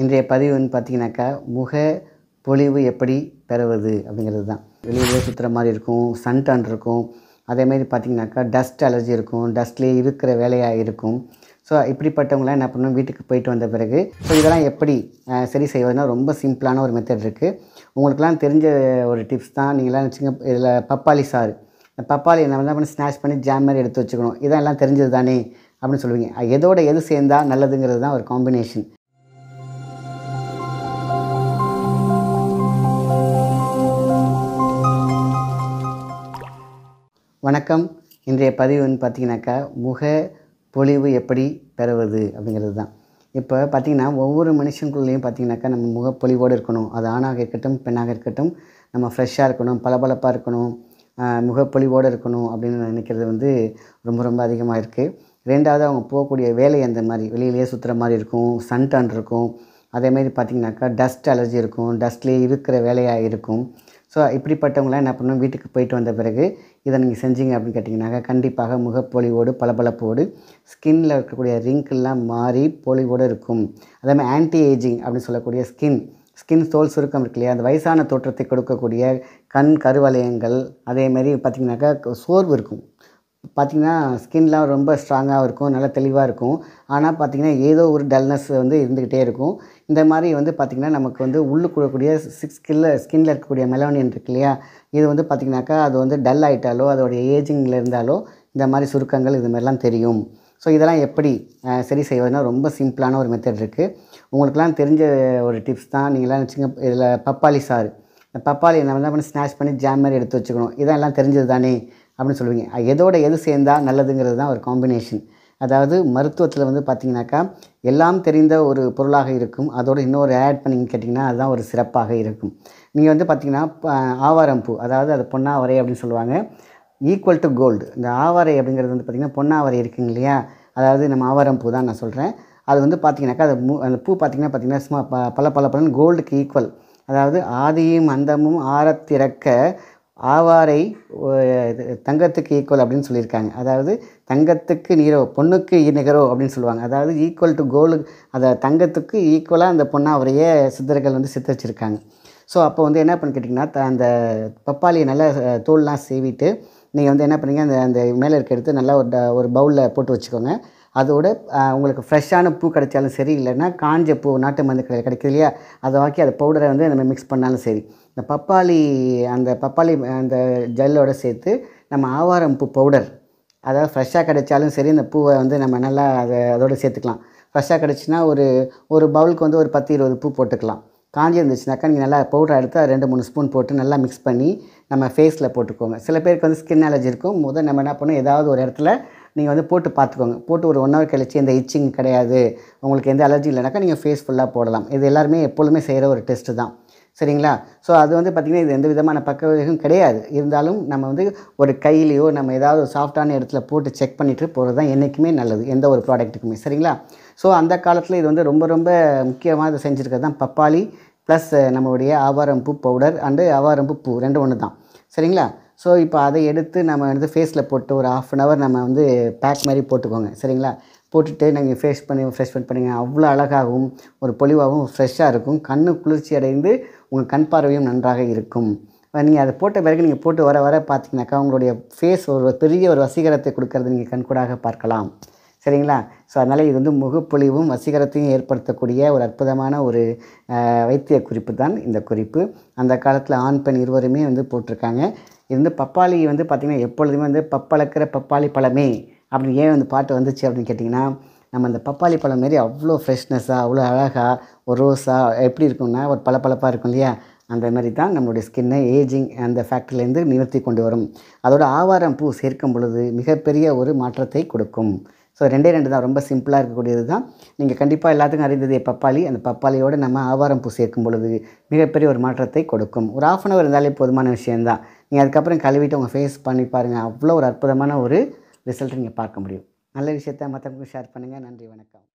இன்றைய பதிவு வந்து முக பொலிவு எப்படி பெறுவது அப்படிங்கிறது தான் வெளியில் சுற்றுற மாதிரி இருக்கும் சன்டான் இருக்கும் அதேமாதிரி பார்த்திங்கனாக்கா டஸ்ட் அலர்ஜி இருக்கும் டஸ்ட்லேயே இருக்கிற வேலையாக இருக்கும் ஸோ இப்படிப்பட்டவங்களாம் என்ன பண்ணணும் வீட்டுக்கு போயிட்டு வந்த பிறகு ஸோ இதெல்லாம் எப்படி சரி செய்வதுன்னா ரொம்ப சிம்பிளான ஒரு மெத்தட் இருக்குது உங்களுக்குலாம் தெரிஞ்ச ஒரு டிப்ஸ் தான் நீங்களாம் வச்சுங்க இதில் பப்பாளி சாறு இந்த பப்பாளி நம்ம என்ன பண்ணி ஸ்நாஷ் பண்ணி ஜாம் மாதிரி எடுத்து வச்சுக்கணும் இதெல்லாம் தெரிஞ்சது தானே அப்படின்னு சொல்லுவீங்க எதோட எது சேர்ந்தால் நல்லதுங்கிறது தான் ஒரு காம்பினேஷன் வணக்கம் இன்றைய பதிவுன்னு வந்து பார்த்திங்கனாக்கா முக பொலிவு எப்படி பெறுவது அப்படிங்கிறது தான் இப்போ பார்த்திங்கன்னா ஒவ்வொரு மனுஷனுக்குள்ளேயும் பார்த்திங்கனாக்கா நம்ம முகப்பொலிவோடு இருக்கணும் அது ஆணாக இருக்கட்டும் பெண்ணாக இருக்கட்டும் நம்ம ஃப்ரெஷ்ஷாக இருக்கணும் பளபளப்பாக இருக்கணும் முகப்பொலிவோடு இருக்கணும் அப்படின்னு நினைக்கிறது வந்து ரொம்ப ரொம்ப அதிகமாக இருக்குது ரெண்டாவது அவங்க போகக்கூடிய வேலை அந்த மாதிரி வெளியிலேயே சுற்றுற மாதிரி இருக்கும் சன்டன் இருக்கும் அதேமாரி பார்த்திங்கனாக்கா டஸ்ட் அலர்ஜி இருக்கும் டஸ்ட்லேயே இருக்கிற வேலையாக இருக்கும் ஸோ இப்படிப்பட்டவங்களாம் என்ன பண்ணணும் வீட்டுக்கு போயிட்டு வந்த பிறகு இதை நீங்கள் செஞ்சீங்க அப்படின்னு கேட்டிங்கன்னாக்க கண்டிப்பாக முகப்பொலிவோடு பளபளப்போடு ஸ்கின்னில் இருக்கக்கூடிய ரிங்கிள்லாம் மாறி பொலிவோடு இருக்கும் அதே மாதிரி ஆன்டி ஏஜிங் அப்படின்னு சொல்லக்கூடிய ஸ்கின் ஸ்கின் தோல் சுருக்கம் இருக்கு இல்லையா அந்த வயசான தோற்றத்தை கொடுக்கக்கூடிய கண் கருவலயங்கள் அதேமாரி பார்த்திங்கனாக்கா சோர்வு இருக்கும் பார்த்திங்கன்னா ஸ்கின்லாம் ரொம்ப ஸ்ட்ராங்காக இருக்கும் நல்லா தெளிவாக இருக்கும் ஆனால் பார்த்திங்கன்னா ஏதோ ஒரு டல்னஸ் வந்து இருந்துக்கிட்டே இருக்கும் இந்த மாதிரி வந்து பார்த்திங்கன்னா நமக்கு வந்து உள்ளுக்குள்ளக்கூடிய சிக்ஸ் ஸ்கில்ல ஸ்கின்ல இருக்கக்கூடிய மெலோனியன் இருக்கு இல்லையா இது வந்து பார்த்திங்கனாக்கா அது வந்து டல் ஆகிட்டாலோ அதோடைய ஏஜிங்கில் இருந்தாலோ இந்த மாதிரி சுருக்கங்கள் இது மாதிரிலாம் தெரியும் ஸோ இதெல்லாம் எப்படி சரி செய்வதுன்னா ரொம்ப சிம்பிளான ஒரு மெத்தட் இருக்குது உங்களுக்குலாம் தெரிஞ்ச ஒரு டிப்ஸ் தான் நீங்களாம் வச்சுங்க இதில் பப்பாளி சாறு இந்த பப்பாளி நம்ம என்ன பண்ணி ஸ்நாஷ் பண்ணி ஜாம் மாதிரி எடுத்து வச்சுக்கணும் இதெல்லாம் தெரிஞ்சது தானே அப்படின்னு சொல்லுவீங்க எதோட எது சேர்ந்தால் நல்லதுங்கிறது தான் ஒரு காம்பினேஷன் அதாவது மருத்துவத்தில் வந்து பார்த்திங்கனாக்கா எல்லாம் தெரிந்த ஒரு பொருளாக இருக்கும் அதோடு இன்னொரு ஆட் பண்ணிங்க கேட்டிங்கன்னா அதுதான் ஒரு சிறப்பாக இருக்கும் நீங்கள் வந்து பார்த்திங்கன்னா ஆவாரம் பூ அதாவது அது பொன்னாவரை அப்படின்னு சொல்லுவாங்க ஈக்குவல் டு கோல்டு இந்த ஆவாரை அப்படிங்கிறது வந்து பார்த்திங்கன்னா பொன்னாவரை இருக்குங்க இல்லையா அதாவது நம்ம ஆவாரம் பூ தான் நான் சொல்கிறேன் அது வந்து பார்த்திங்கனாக்கா அது மூ அந்த பூ பார்த்திங்கன்னா பார்த்திங்கன்னா சும்மா ப பல பல பலன் கோல்டுக்கு ஈக்குவல் அதாவது ஆதியும் அந்தமும் ஆரத்திறக்க ஆவாரை தங்கத்துக்கு ஈக்குவல் அப்படின்னு சொல்லியிருக்காங்க அதாவது தங்கத்துக்கு நீரோ பொண்ணுக்கு நிகரோ அப்படின்னு சொல்லுவாங்க அதாவது ஈக்குவல் டு கோலு அதை தங்கத்துக்கு ஈக்குவலாக அந்த பொண்ணை அவரையே சித்தர்கள் வந்து சித்தரிச்சிருக்காங்க ஸோ அப்போ வந்து என்ன பண்ணி கேட்டிங்கன்னா அந்த பப்பாளியை நல்லா தோல்லாம் சீவிட்டு நீங்கள் வந்து என்ன பண்ணுங்க அந்த அந்த மேலே இருக்க எடுத்து நல்லா ஒரு ஒரு பவுலில் போட்டு வச்சுக்கோங்க அதோட உங்களுக்கு ஃப்ரெஷ்ஷான பூ கிடைச்சாலும் சரி இல்லைன்னா காஞ்ச பூ நாட்டு மருந்து கிடையாது கிடைக்குது இல்லையா அதை வாக்கி அதை பவுடரை வந்து நம்ம மிக்ஸ் பண்ணாலும் சரி இந்த பப்பாளி அந்த பப்பாளி அந்த ஜெல்லோடு சேர்த்து நம்ம ஆவாரம் பூ பவுடர் அதாவது ஃப்ரெஷ்ஷாக கிடைச்சாலும் சரி இந்த பூவை வந்து நம்ம நல்லா அதை அதோடு சேர்த்துக்கலாம் ஃப்ரெஷ்ஷாக கிடச்சின்னா ஒரு ஒரு பவுலுக்கு வந்து ஒரு பத்து இருபது பூ போட்டுக்கலாம் காஞ்சி இருந்துச்சுனாக்கா நீங்கள் நல்லா பவுடர் எடுத்து அதை ரெண்டு மூணு ஸ்பூன் போட்டு நல்லா மிக்ஸ் பண்ணி நம்ம ஃபேஸில் போட்டுக்கோங்க சில பேருக்கு வந்து ஸ்கின் அலர்ஜி இருக்கும் முதல் நம்ம என்ன பண்ணணும் ஏதாவது ஒரு இடத்துல நீங்கள் வந்து போட்டு பார்த்துக்கோங்க போட்டு ஒரு ஒன் ஹவர் கழிச்சு எந்த இச்சிங் கிடையாது உங்களுக்கு எந்த அலர்ஜி இல்லைனாக்கா நீங்கள் ஃபேஸ் ஃபுல்லாக போடலாம் இது எல்லாருமே எப்பொழுதுமே செய்கிற ஒரு டெஸ்ட்டு தான் சரிங்களா ஸோ அது வந்து பார்த்திங்கன்னா இது எந்த விதமான பக்க கிடையாது இருந்தாலும் நம்ம வந்து ஒரு கையிலையோ நம்ம ஏதாவது சாஃப்டான இடத்துல போட்டு செக் பண்ணிட்டு போகிறது தான் என்றைக்குமே நல்லது எந்த ஒரு ப்ராடக்ட்டுக்குமே சரிங்களா ஸோ அந்த காலத்தில் இது வந்து ரொம்ப ரொம்ப முக்கியமாக இதை செஞ்சுருக்கிறது தான் பப்பாளி ப்ளஸ் நம்மளுடைய ஆவாரம்பூ பவுடர் அண்டு ஆவாரம்பு பூ ரெண்டு ஒன்று தான் சரிங்களா ஸோ இப்போ அதை எடுத்து நம்ம வந்து ஃபேஸில் போட்டு ஒரு ஆஃப் அன் ஹவர் நம்ம வந்து பேக் மாதிரி போட்டுக்கோங்க சரிங்களா போட்டுட்டு நீங்கள் ஃபேஸ் பண்ணி ஃப்ரெஷ் பண்ணி அவ்வளோ அழகாகவும் ஒரு பொலிவாகவும் ஃப்ரெஷ்ஷாக இருக்கும் கண்ணு குளிர்ச்சி அடைந்து உங்கள் கண் பார்வையும் நன்றாக இருக்கும் நீங்கள் அதை போட்ட பிறகு நீங்கள் போட்டு வர வர பார்த்தீங்கன்னாக்கா உங்களுடைய ஃபேஸ் ஒரு பெரிய ஒரு வசீகரத்தை கொடுக்கறது நீங்கள் கண்கூடாக பார்க்கலாம் சரிங்களா ஸோ அதனால் இது வந்து முகப்பொழிவும் வசீகரத்தையும் ஏற்படுத்தக்கூடிய ஒரு அற்புதமான ஒரு வைத்திய குறிப்பு தான் இந்த குறிப்பு அந்த காலத்தில் ஆண் பெண் இருவருமே வந்து போட்டிருக்காங்க இது வந்து பப்பாளி வந்து பார்த்திங்கன்னா எப்பொழுதுமே வந்து பப்பளக்கிற பப்பாளி பழமே அப்படின்னு ஏன் வந்து பாட்டு வந்துச்சு அப்படின்னு கேட்டிங்கன்னா நம்ம அந்த பப்பாளி பழம் மாரி அவ்வளோ ஃப்ரெஷ்னஸ்ஸாக அவ்வளோ அழகாக ஒரு ரோஸாக எப்படி இருக்கும்னா ஒரு பளபளப்பாக இருக்கும் இல்லையா அந்த மாதிரி தான் நம்மளுடைய ஸ்கின்னை ஏஜிங் அந்த ஃபேக்டரிலேருந்து நிவர்த்தி கொண்டு வரும் அதோட ஆவாரம் பூ சேர்க்கும் பொழுது மிகப்பெரிய ஒரு மாற்றத்தை கொடுக்கும் ஸோ ரெண்டே ரெண்டு தான் ரொம்ப சிம்பிளாக இருக்கக்கூடியது தான் நீங்கள் கண்டிப்பாக எல்லாத்துக்கும் அறிந்தது பப்பாளி அந்த பப்பாளியோடு நம்ம ஆவாரம் பூ சேர்க்கும் பொழுது மிகப்பெரிய ஒரு மாற்றத்தை கொடுக்கும் ஒரு ஆஃப் அன் அவர் இருந்தாலே போதுமான விஷயந்தான் நீங்கள் அதுக்கப்புறம் கழுவிட்டு உங்கள் ஃபேஸ் பண்ணி பாருங்கள் அவ்வளோ ஒரு அற்புதமான ஒரு ரிசல்ட் நீங்கள் பார்க்க முடியும் நல்ல விஷயத்த மற்றவங்களுக்கு ஷேர் பண்ணுங்கள் நன்றி வணக்கம்